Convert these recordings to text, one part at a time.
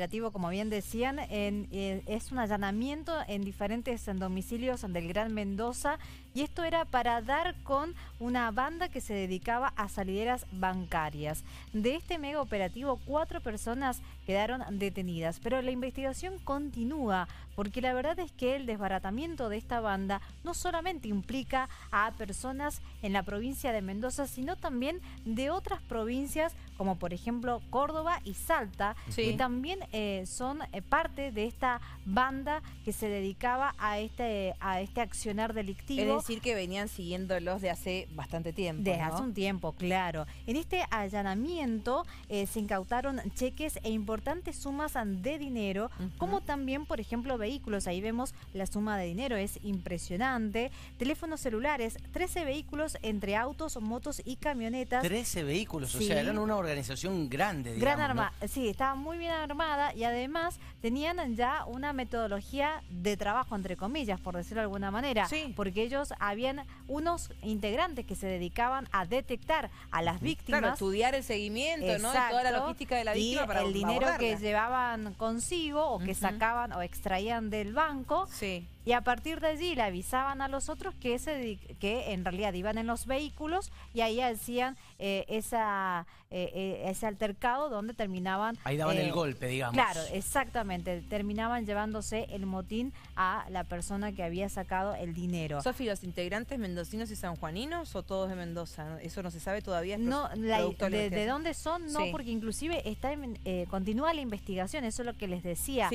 operativo, como bien decían, eh, es un allanamiento en diferentes domicilios del Gran Mendoza y esto era para dar con una banda que se dedicaba a salideras bancarias. De este mega operativo, cuatro personas quedaron detenidas, pero la investigación continúa porque la verdad es que el desbaratamiento de esta banda no solamente implica a personas en la provincia de Mendoza, sino también de otras provincias como por ejemplo Córdoba y Salta, y también eh, son eh, parte de esta banda que se dedicaba a este, a este accionar delictivo. Es decir, que venían siguiéndolos de hace bastante tiempo. De hace un tiempo, claro. En este allanamiento eh, se incautaron cheques e importantes sumas de dinero, como también, por ejemplo, vehículos. Ahí vemos la suma de dinero, es impresionante. Teléfonos celulares, 13 vehículos entre autos, motos y camionetas. 13 vehículos, o sea, eran una organización grande. Digamos, Gran arma, sí, estaba muy bien armada y además tenían ya una metodología de trabajo, entre comillas, por decirlo de alguna manera, porque ellos habían unos integrantes que se dedicaban a detectar a las víctimas. estudiar el seguimiento, Exacto, Y toda la logística de la víctima el dinero que llevaban consigo o que sacaban o extraían del banco. Sí y a partir de allí le avisaban a los otros que, ese que en realidad iban en los vehículos y ahí hacían eh, esa, eh, eh, ese altercado donde terminaban... Ahí daban el golpe, digamos. Claro, exactamente. Terminaban llevándose el motín a la persona que había sacado el dinero. Sofi, ¿los integrantes mendocinos y sanjuaninos o todos de Mendoza? Eso no se sabe todavía. no, de, dónde son? No, porque inclusive está continúa la investigación, eso es lo que les decía.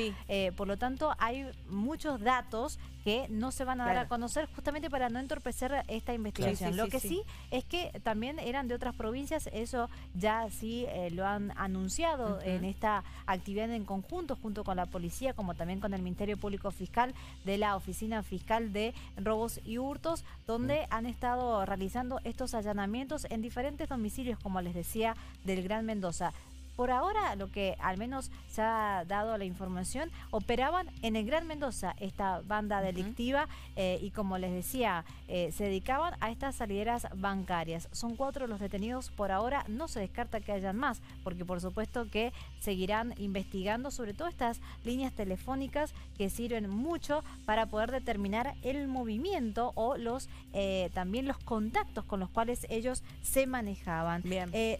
por lo tanto, hay muchos datos que no se van a dar a conocer justamente para no entorpecer esta investigación. lo que sí, es que también eran de otras provincias, eso ya sí eh, lo han anunciado en esta actividad en conjunto junto con la policía como también con el Ministerio Público Fiscal de la Oficina Fiscal de Robos y Hurtos, donde han estado realizando estos allanamientos en diferentes domicilios, como les decía, del Gran Mendoza. Por ahora, lo que al menos se ha dado la información, operaban en el Gran Mendoza esta banda delictiva eh, y como les decía, eh, se dedicaban a estas salideras bancarias. Son cuatro los detenidos por ahora, no se descarta que hayan más, porque por supuesto que seguirán investigando sobre todo estas líneas telefónicas que sirven mucho para poder determinar el movimiento o los eh, también los contactos con los cuales ellos se manejaban.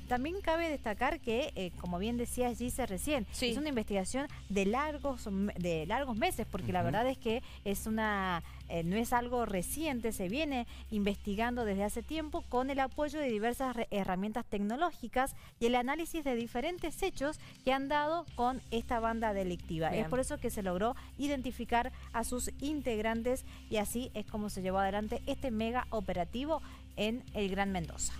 también cabe destacar que como bien decía Gise recién, es una investigación de largos, de largos meses, porque la verdad es que es una eh, no es algo reciente, se viene investigando desde hace tiempo con el apoyo de diversas herramientas tecnológicas y el análisis de diferentes hechos que han dado con esta banda delictiva. Es por eso que se logró identificar a sus integrantes y así es como se llevó adelante este mega operativo en el Gran Mendoza.